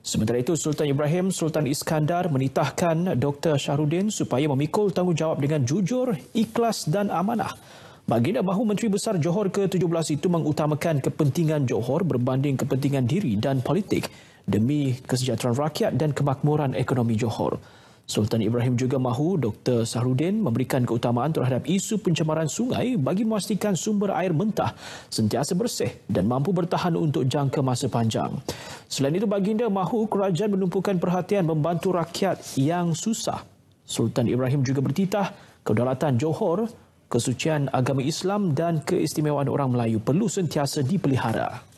Sementara itu, Sultan Ibrahim Sultan Iskandar menitahkan Dr. Syahrudin supaya memikul tanggungjawab dengan jujur, ikhlas dan amanah. Baginda mahu Menteri Besar Johor ke-17 itu mengutamakan kepentingan Johor berbanding kepentingan diri dan politik demi kesejahteraan rakyat dan kemakmuran ekonomi Johor. Sultan Ibrahim juga mahu Dr. Sahrudin memberikan keutamaan terhadap isu pencemaran sungai bagi memastikan sumber air mentah sentiasa bersih dan mampu bertahan untuk jangka masa panjang. Selain itu, baginda mahu kerajaan menumpukan perhatian membantu rakyat yang susah. Sultan Ibrahim juga bertitah kedaulatan Johor, kesucian agama Islam dan keistimewaan orang Melayu perlu sentiasa dipelihara.